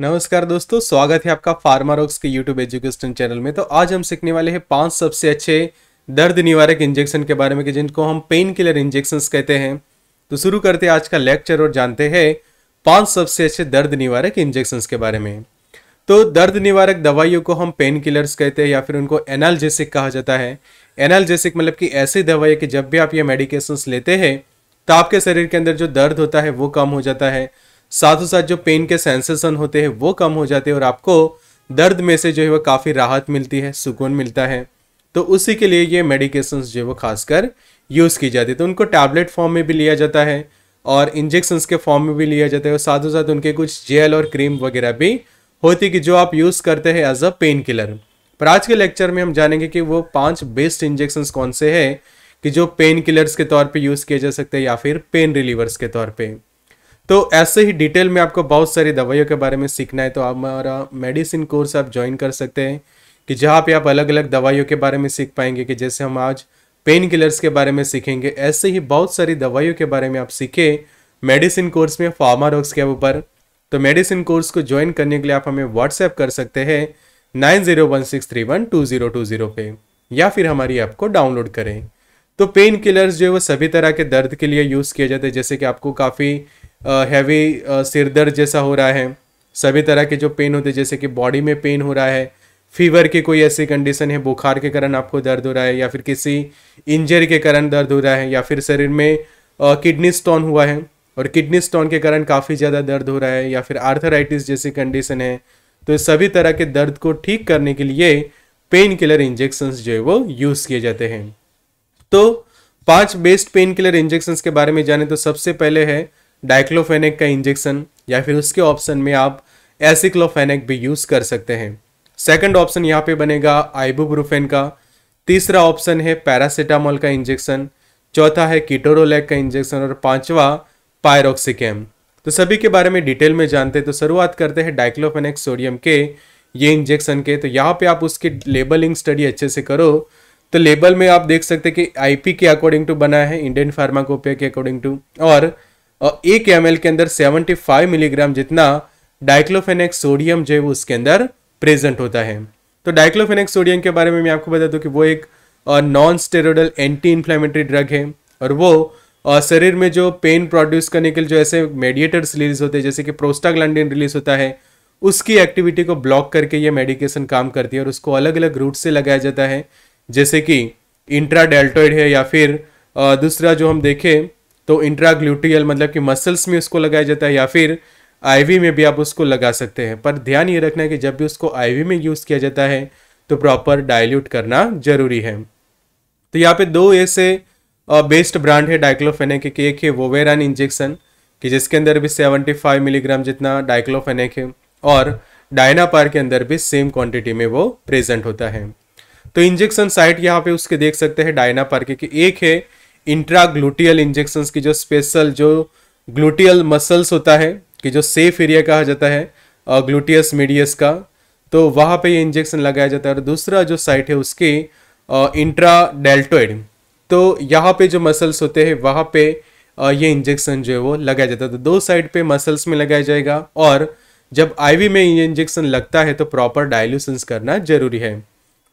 नमस्कार दोस्तों स्वागत है आपका फार्मारोक्स के यूट्यूब एजुकेशन चैनल में तो आज हम सीखने वाले हैं पांच सबसे अच्छे दर्द निवारक इंजेक्शन के बारे में कि जिनको हम पेन किलर इंजेक्शन कहते हैं तो शुरू करते हैं आज का लेक्चर और जानते हैं पांच सबसे अच्छे दर्द निवारक इंजेक्शन के बारे में तो दर्द निवारक दवाइयों को हम पेन किलर्स कहते हैं या फिर उनको एनालजेसिक कहा जाता है एनालजेसिक मतलब कि ऐसी दवाई कि जब भी आप ये मेडिकेशंस लेते हैं तो आपके शरीर के अंदर जो दर्द होता है वो कम हो जाता है साथ ही साथ जो पेन के सेंसेशन होते हैं वो कम हो जाते हैं और आपको दर्द में से जो है वो काफ़ी राहत मिलती है सुकून मिलता है तो उसी के लिए ये मेडिकेशन जो है वो खासकर यूज़ की जाती है तो उनको टैबलेट फॉर्म में भी लिया जाता है और इंजेक्शन्स के फॉर्म में भी लिया जाता है और साथ ही साथ उनके कुछ जेल और क्रीम वगैरह भी होती कि जो आप यूज़ करते हैं एज अ पेन किलर पर आज के लेक्चर में हम जानेंगे कि वो पांच बेस्ट इंजेक्शन्स कौन से हैं कि जो पेन किलर्स के तौर पे यूज़ किए जा सकते हैं या फिर पेन रिलीवर्स के तौर पे तो ऐसे ही डिटेल में आपको बहुत सारी दवाइयों के बारे में सीखना है तो आप हमारा मेडिसिन कोर्स आप ज्वाइन कर सकते हैं कि जहाँ पे आप अलग अलग दवाइयों के बारे में सीख पाएंगे कि जैसे हम आज पेन किलर्स के बारे में सीखेंगे ऐसे ही बहुत सारी दवाइयों के बारे में आप सीखे मेडिसिन कोर्स में फार्मारोक्स के ऊपर तो मेडिसिन कोर्स को ज्वाइन करने के लिए आप हमें व्हाट्सएप कर सकते हैं nine zero one six three one two zero two zero पे या फिर हमारी ऐप को डाउनलोड करें तो पेन किलर्स जो है वो सभी तरह के दर्द के लिए यूज़ किए जाते हैं जैसे कि आपको काफ़ी हैवी सिर दर्द जैसा हो रहा है सभी तरह के जो पेन होते हैं जैसे कि बॉडी में पेन हो रहा है फीवर की कोई ऐसी कंडीशन है बुखार के कारण आपको दर्द हो रहा है या फिर किसी इंजरी के कारण दर्द हो रहा है या फिर शरीर में किडनी स्टोन हुआ है और किडनी स्टोन के कारण काफ़ी ज़्यादा दर्द हो रहा है या फिर आर्थराइटिस जैसी कंडीशन है तो सभी तरह के दर्द को ठीक करने के लिए पेन किलर इंजेक्शंस जो है वो यूज़ किए जाते हैं तो पांच बेस्ट पेन किलर इंजेक्शन के बारे में जाने तो सबसे पहले है डाइक्लोफेनिक का इंजेक्शन या फिर उसके ऑप्शन में आप एसिक्लोफेनिक भी यूज़ कर सकते हैं सेकंड ऑप्शन यहाँ पे बनेगा आइबुब्रूफेन का तीसरा ऑप्शन है पैरासीटामोल का इंजेक्शन चौथा है कीटोरोलैक का इंजेक्शन और पांचवा पायरोक्सिकेम तो सभी के बारे में डिटेल में जानते हैं तो शुरुआत करते हैं डाइक्लोफेनिक सोडियम के ये इंजेक्शन के तो यहाँ पे आप उसकी लेबलिंग स्टडी अच्छे से करो तो लेबल में आप देख सकते हैं कि आईपी के अकॉर्डिंग टू बना है इंडियन फार्माकोपिया के अकॉर्डिंग टू और और एक एम के अंदर 75 मिलीग्राम जितना डाइक्लोफेनेक सोडियम जो है वो उसके अंदर प्रेजेंट होता है तो डाइक्लोफेनेक सोडियम के बारे में मैं आपको बता दूं कि वो एक non steroidal anti inflammatory drug है और वो और शरीर में जो पेन प्रोड्यूस करने के लिए जो ऐसे मेडिएटर्स रिलीज होते हैं जैसे कि प्रोस्टाग्लैंडिन रिलीज होता है उसकी एक्टिविटी को ब्लॉक करके ये मेडिकेशन काम करती है और उसको अलग अलग रूट से लगाया जाता है जैसे कि इंट्रा डेल्टोइड है या फिर दूसरा जो हम देखें तो इंट्राग्लूटियल मतलब कि मसल्स में उसको लगाया जाता है या फिर आईवी में भी आप उसको लगा सकते हैं पर ध्यान ये रखना है कि जब भी उसको आईवी में यूज़ किया जाता है तो प्रॉपर डाइल्यूट करना जरूरी है तो यहाँ पे दो ऐसे बेस्ट ब्रांड है डाइक्लोफेनेक के एक है वोवेरान इंजेक्शन कि जिसके अंदर भी 75 मिलीग्राम जितना डाइक्लोफेनेक है और डायना के अंदर भी सेम क्वान्टिटी में वो प्रेजेंट होता है तो इंजेक्शन साइट यहाँ पे उसके देख सकते हैं डायना पार्क एक है इंट्राग्लूटियल इंजेक्शंस की जो स्पेशल जो ग्लूटियल मसल्स होता है कि जो सेफ एरिया कहा जाता है ग्लूटियस मीडियस का तो वहाँ पे ये इंजेक्शन लगाया जाता है और दूसरा जो साइट है उसके इंट्रा डेल्टोइड तो यहाँ पे जो मसल्स होते हैं वहाँ पे ये इंजेक्शन जो है वो लगाया जाता है तो दो साइड पे मसल्स में लगाया जाएगा और जब आईवी में ये इंजेक्शन लगता है तो प्रॉपर डायल्यूशंस करना जरूरी है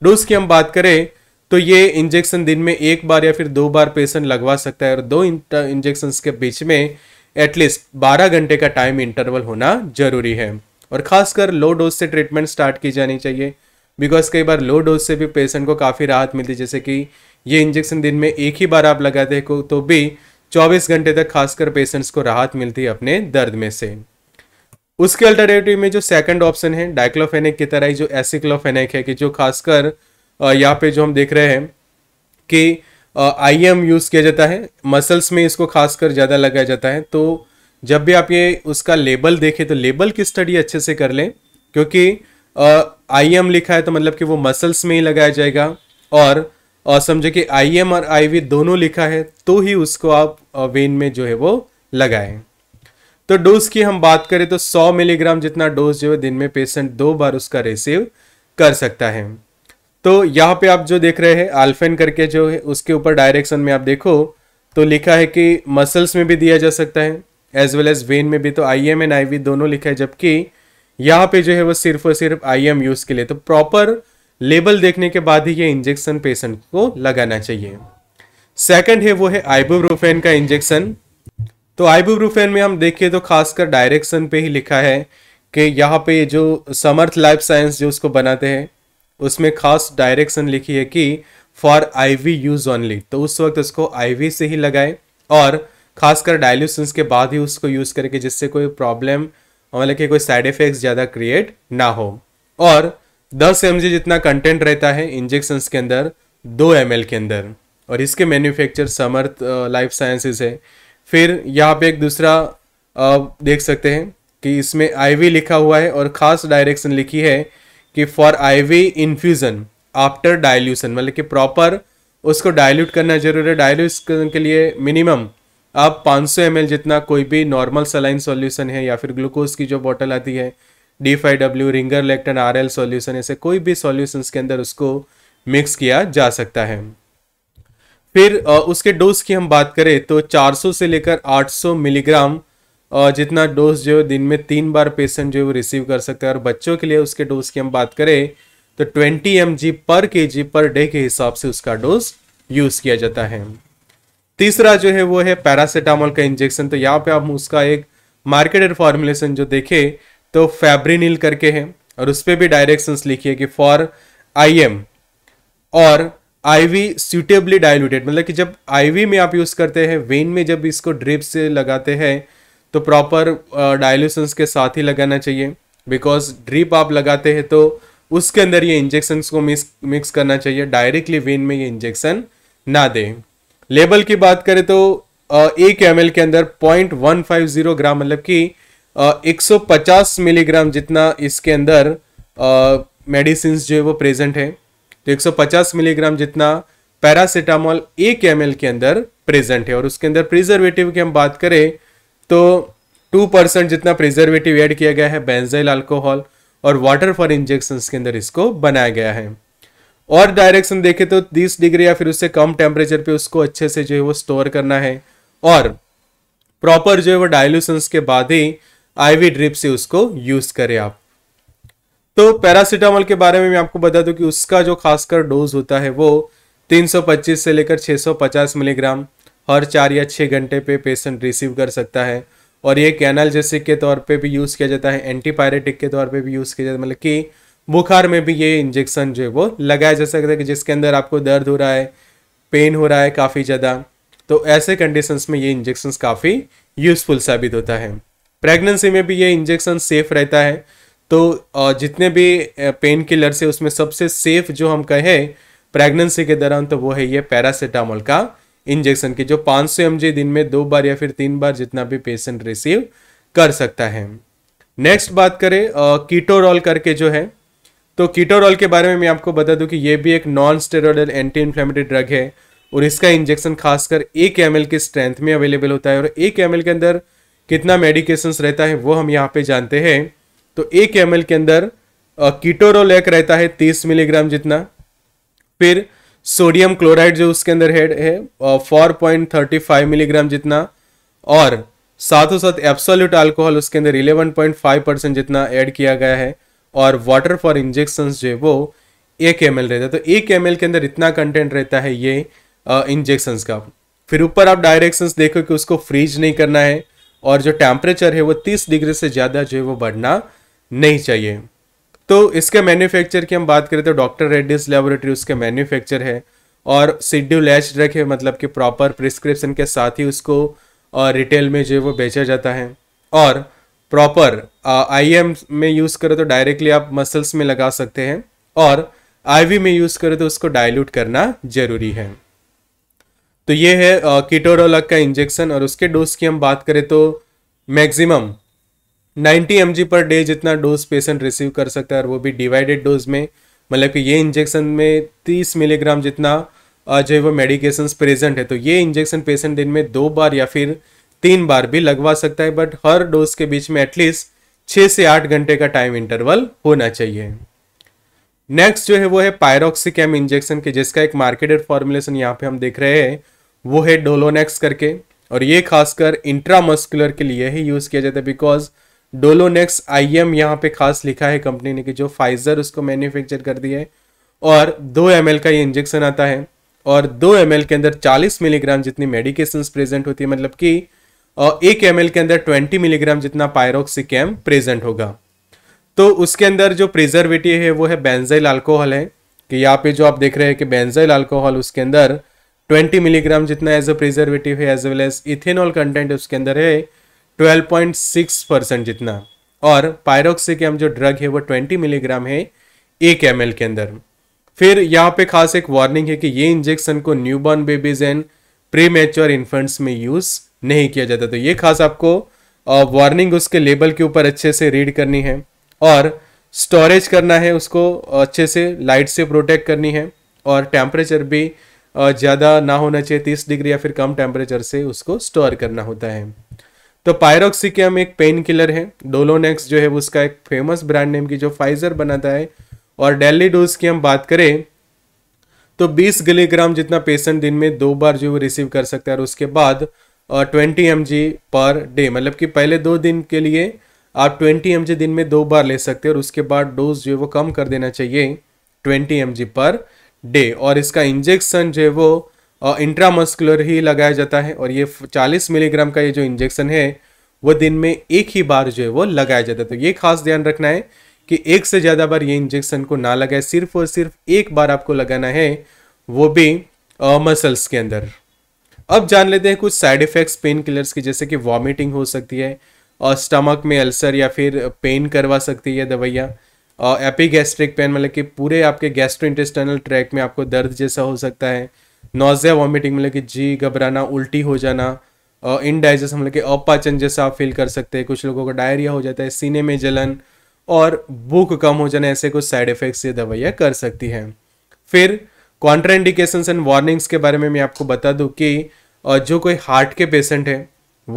डोज की हम बात करें तो ये इंजेक्शन दिन में एक बार या फिर दो बार पेशेंट लगवा सकता है और दो इंजेक्शन के बीच में एटलीस्ट 12 घंटे का टाइम इंटरवल होना जरूरी है और खासकर लो डोज से ट्रीटमेंट स्टार्ट की जानी चाहिए बिकॉज कई बार लो डोज से भी पेशेंट को काफ़ी राहत मिलती है जैसे कि ये इंजेक्शन दिन में एक ही बार आप लगाते हो तो भी 24 घंटे तक खासकर पेशेंट्स को राहत मिलती है अपने दर्द में से उसके अल्टरनेटिव में जो सेकंड ऑप्शन है डाइक्लोफेनिक की तरह ही जो एसिक्लोफेनिक है कि जो खासकर यहाँ पे जो हम देख रहे हैं कि आई एम यूज़ किया जाता है मसल्स में इसको खासकर ज़्यादा लगाया जाता है तो जब भी आप ये उसका लेबल देखें तो लेबल की स्टडी अच्छे से कर लें क्योंकि आई एम लिखा है तो मतलब कि वो मसल्स में ही लगाया जाएगा और और समझे कि आई एम और आई वी दोनों लिखा है तो ही उसको आप वेन में जो है वो लगाएं तो डोज की हम बात करें तो 100 मिलीग्राम जितना डोज जो है दिन में पेशेंट दो बार उसका रिसीव कर सकता है तो यहाँ पे आप जो देख रहे हैं आल्फेन करके जो है उसके ऊपर डायरेक्शन में आप देखो तो लिखा है कि मसल्स में भी दिया जा सकता है एज वेल एज वेन में भी तो I M and I V दोनों लिखा है जबकि यहाँ पे जो है वो सिर्फ और सिर्फ आई एम यूज़ के लिए तो प्रॉपर लेबल देखने के बाद ही ये इंजेक्शन पेशेंट को लगाना चाहिए सेकंड है वो है आइबोब्रोफेन का इंजेक्शन तो आइबोब्रोफेन में हम देखिए तो खासकर डायरेक्शन पे ही लिखा है कि यहाँ पे जो समर्थ लाइफ साइंस जो उसको बनाते हैं उसमें खास डायरेक्शन लिखी है कि फॉर आईवी यूज ऑनली तो उस वक्त उसको आईवी से ही लगाए और खासकर डायल्यूशंस के बाद ही उसको यूज़ करके जिससे कोई प्रॉब्लम मतलब कि कोई साइड इफेक्ट्स ज़्यादा क्रिएट ना हो और 10 एम जितना कंटेंट रहता है इंजेक्शंस के अंदर 2 एम के अंदर और इसके मैन्युफैक्चर समर्थ लाइफ साइंसेज है फिर यहाँ पे एक दूसरा देख सकते हैं कि इसमें आईवी लिखा हुआ है और ख़ास डायरेक्शन लिखी है कि for IV infusion after dilution मतलब कि प्रॉपर उसको डायल्यूट करना जरूरी है डाइल्यूशन के लिए मिनिमम आप 500 सौ जितना कोई भी नॉर्मल सलाइन सॉल्यूशन है या फिर ग्लूकोज की जो बॉटल आती है D five W ringer lactate R L solution ऐसे कोई भी सोल्यूशन के अंदर उसको मिक्स किया जा सकता है फिर उसके डोज की हम बात करें तो 400 से लेकर 800 मिलीग्राम जितना डोज जो है दिन में तीन बार पेशेंट जो है वो रिसीव कर सकते हैं और बच्चों के लिए उसके डोज की हम बात करें तो 20 एम पर के पर डे के हिसाब से उसका डोज यूज़ किया जाता है तीसरा जो है वो है पैरासीटामोल का इंजेक्शन तो यहाँ पे आप उसका एक मार्केटेड फॉर्मुलेशन जो देखे तो फैब्रिनिल करके है और उस पर भी डायरेक्शंस लिखिए कि फॉर आई और आईवी सूटेबली डायलूटेड मतलब कि जब आईवी में आप यूज़ करते हैं वेन में जब इसको ड्रिप से लगाते हैं तो प्रॉपर डायल्यूशंस uh, के साथ ही लगाना चाहिए बिकॉज ड्रिप आप लगाते हैं तो उसके अंदर ये इंजेक्शन्स को मिक्स मिक्स करना चाहिए डायरेक्टली वेन में ये इंजेक्शन ना दें लेबल की बात करें तो uh, एक एम के अंदर point one five zero gram मतलब कि uh, एक सौ पचास मिलीग्राम जितना इसके अंदर मेडिसिन जो है वो प्रेजेंट है तो एक सौ पचास मिलीग्राम जितना पैरासीटामोल एक एम के अंदर प्रेजेंट है और उसके अंदर प्रिजर्वेटिव की हम बात करें तो टू परसेंट जितना प्रिजर्वेटिव ऐड किया गया है बेंजाइल अल्कोहल और वाटर फॉर इंजेक्शन के अंदर इसको बनाया गया है और डायरेक्शन देखें तो 30 डिग्री या फिर उससे कम टेम्परेचर पे उसको अच्छे से जो है वो स्टोर करना है और प्रॉपर जो है वो डायल्यूशंस के बाद ही आईवी ड्रिप से उसको यूज करें आप तो पैरासिटामोल के बारे में मैं आपको बता दूं कि उसका जो खासकर डोज होता है वो 325 से लेकर 650 मिलीग्राम हर चार या छः घंटे पे पेशेंट रिसीव कर सकता है और ये कैनलजेसिक के तौर पे भी यूज़ किया जाता है एंटीपायरेटिक के तौर पे भी यूज़ किया जाता है मतलब कि बुखार में भी ये इंजेक्शन जो है वो लगाया जा सकता है कि जिसके अंदर आपको दर्द हो रहा है पेन हो रहा है काफ़ी ज़्यादा तो ऐसे कंडीशंस में ये इंजेक्शन काफ़ी यूज़फुल साबित होता है प्रेगनेंसी में भी ये इंजेक्शन सेफ रहता है तो जितने भी पेन किलर्स है उसमें सबसे सेफ जो हम कहें प्रेगनेंसी के दौरान तो वो है ये पैरासीटामोल का इंजेक्शन की जो 500 सौ दिन में दो बार या फिर तीन बार जितना भी पेशेंट रिसीव कर सकता है नेक्स्ट बात करें कीटोरॉल करके जो है तो कीटोरॉल के बारे में मैं आपको बता दूं कि ये भी एक non steroidal anti inflammatory drug है और इसका इंजेक्शन खासकर एक एम के स्ट्रेंथ में अवेलेबल होता है और एक एम के अंदर कितना मेडिकेशंस रहता है वो हम यहाँ पे जानते हैं तो एक एम के अंदर कीटोरोल एक रहता है तीस मिलीग्राम जितना फिर सोडियम क्लोराइड जो उसके अंदर हेड है four point thirty five milligram जितना और साथों साथ एब्सोल्यूट अल्कोहल उसके अंदर इलेवन पॉइंट फाइव परसेंट जितना ऐड किया गया है और वाटर फॉर इंजेक्शन जो है वो एक एम रहता है तो एक एम के अंदर इतना कंटेंट रहता है ये इंजेक्शन का फिर ऊपर आप डायरेक्शन देखो कि उसको फ्रीज नहीं करना है और जो टेम्परेचर है वो 30 डिग्री से ज़्यादा जो है वो बढ़ना नहीं चाहिए तो इसके मैन्युफैक्चर की हम बात करें तो डॉक्टर रेड्डीज लेबोरेटरी उसके मैन्युफैक्चर है और शेड्यूल एच रखे है मतलब कि प्रॉपर प्रिस्क्रिप्शन के साथ ही उसको रिटेल में जो है वो बेचा जाता है और प्रॉपर आई एम में यूज़ करें तो डायरेक्टली आप मसल्स में लगा सकते हैं और आईवी में यूज़ करें तो उसको डाइल्यूट करना ज़रूरी है तो ये है कीटोरोलक का इंजेक्शन और उसके डोज की हम बात करें तो maximum ninety M per day जितना डोज पेशेंट रिसीव कर सकता है और वो भी डिवाइडेड डोज में मतलब कि ये इंजेक्शन में तीस मिलीग्राम जितना जो है वो मेडिकेशन प्रेजेंट है तो ये इंजेक्शन पेशेंट दिन में दो बार या फिर तीन बार भी लगवा सकता है बट हर डोज के बीच में एटलीस्ट छः से आठ घंटे का टाइम इंटरवल होना चाहिए नेक्स्ट जो है वो है पायरोक्सिकम इंजेक्शन के जिसका एक मार्केटेड फॉर्मुलेशन यहाँ पे हम देख रहे हैं वो है डोलोनेक्स करके और ये खासकर इंट्रामस्कुलर के लिए ही यूज़ किया जाता है बिकॉज डोलोनेक्स आई एम यहाँ पे खास लिखा है कंपनी ने कि जो फाइजर उसको मैन्युफैक्चर कर दिया है और दो एम का ये इंजेक्शन आता है और दो एम के अंदर 40 मिलीग्राम जितनी मेडिकेशंस प्रेजेंट होती है मतलब कि एक एम के अंदर 20 मिलीग्राम जितना पायरोक्सिकम प्रेजेंट होगा तो उसके अंदर जो प्रिजर्वेटिव है वो है बेंजाइल अल्कोहल है कि यहाँ पे जो आप देख रहे हैं कि बेंजाइल अल्कोहल उसके अंदर 20 मिलीग्राम जितना एज अ प्रिजर्वेटिव है as well as ethanol content उसके अंदर है 12.6 परसेंट जितना और पायरोक्सिकम जो ड्रग है वो 20 मिलीग्राम है एक एम के अंदर फिर यहाँ पे खास एक वार्निंग है कि ये इंजेक्शन को newborn babies and premature infants में यूज़ नहीं किया जाता तो ये खास आपको वार्निंग उसके लेबल के ऊपर अच्छे से रीड करनी है और स्टोरेज करना है उसको अच्छे से लाइट से प्रोटेक्ट करनी है और टेम्परेचर भी ज़्यादा ना होना चाहिए तीस डिग्री या फिर कम टेम्परेचर से उसको स्टोर करना होता है तो पायरोक्सिकम एक पेन किलर है डोलोनेक्स जो है उसका एक फेमस ब्रांड नेम की जो फाइजर बनाता है और डेली डोज की हम बात करें तो 20 मिलीग्राम जितना पेशेंट दिन में दो बार जो रिसीव कर सकता है और उसके बाद ट्वेंटी एम पर डे मतलब कि पहले दो दिन के लिए आप 20 एम दिन में दो बार ले सकते हैं और उसके बाद डोज जो है वो कम कर देना चाहिए 20 एम पर डे और इसका इंजेक्शन जो है वो इंट्रामस्कुलर ही लगाया जाता है और ये 40 मिलीग्राम का ये जो इंजेक्शन है वो दिन में एक ही बार जो है वो लगाया जाता है तो ये खास ध्यान रखना है कि एक से ज़्यादा बार ये इंजेक्शन को ना लगाए सिर्फ और सिर्फ एक बार आपको लगाना है वो भी मसल्स के अंदर अब जान लेते हैं कुछ साइड इफ़ेक्ट्स पेन किलर्स की जैसे कि वॉमिटिंग हो सकती है और स्टमक में अल्सर या फिर पेन करवा सकती है दवाइयाँ और एपीगैस्ट्रिक पेन मतलब कि पूरे आपके गैस्ट्रो इंटेस्टनल ट्रैक में आपको दर्द जैसा हो सकता है नोज़िया वॉमिटिंग मतलब कि जी घबराना उल्टी हो जाना इनडाइजेस्ट मतलब कि अपाचन जैसा आप फील कर सकते हैं कुछ लोगों का डायरिया हो जाता है सीने में जलन और भूख कम हो जाना ऐसे कुछ साइड इफ़ेक्ट्स ये दवाइयाँ कर सकती हैं फिर कॉन्ट्राइंडिकेशंस एंड वार्निंग्स के बारे में मैं आपको बता दूँ कि जो कोई हार्ट के पेशेंट है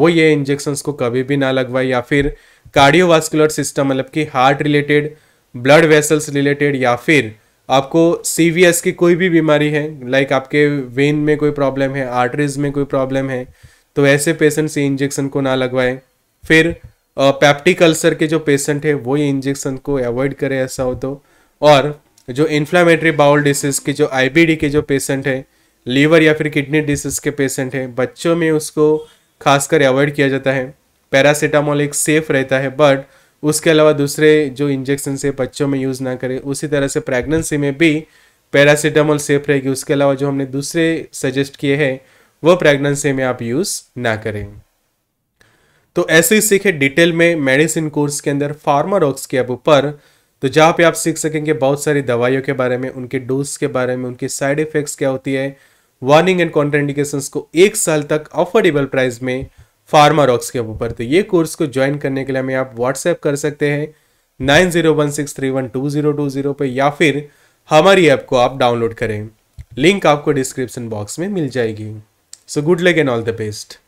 वो ये इंजेक्शन्स को कभी भी ना लगवाए या फिर कार्डियोवास्कुलर सिस्टम मतलब कि heart related blood vessels related या फिर आपको सी की कोई भी बीमारी है लाइक आपके वेन में कोई प्रॉब्लम है आर्टरीज में कोई प्रॉब्लम है तो ऐसे पेशेंट से इंजेक्शन को ना लगवाएं फिर पैप्टिक अल्सर के जो पेशेंट है वो ये इंजेक्शन को अवॉइड करें ऐसा हो तो और जो इन्फ्लामेटरी बाउल डिसीज़ के जो आईबीडी के जो पेशेंट है लीवर या फिर किडनी डिसीज़ के पेशेंट हैं बच्चों में उसको खासकर अवॉइड किया जाता है पैरासीटामोल एक सेफ़ रहता है बट उसके अलावा दूसरे जो इंजेक्शन से बच्चों में यूज़ ना करें उसी तरह से प्रेगनेंसी में भी पैरासीटामोल सेफ रहेगी उसके अलावा जो हमने दूसरे सजेस्ट किए हैं वो प्रेगनेंसी में आप यूज़ ना करें तो ऐसे ही सीखे डिटेल में मेडिसिन कोर्स के अंदर फार्मारोक्स के अब ऊपर तो जहाँ पे आप सीख सकेंगे बहुत सारी दवाइयों के बारे में उनके डोज के बारे में उनके साइड इफ़ेक्ट्स क्या होती है वार्निंग एंड कॉन्ट्राइंडिकेशंस को एक साल तक अफोर्डेबल प्राइस में फार्मारॉक्स के ऊपर तो ये कोर्स को ज्वाइन करने के लिए हमें आप व्हाट्सएप कर सकते हैं nine zero one six three one two zero two zero पर या फिर हमारी ऐप को आप डाउनलोड करें लिंक आपको डिस्क्रिप्शन बॉक्स में मिल जाएगी so good luck and all the best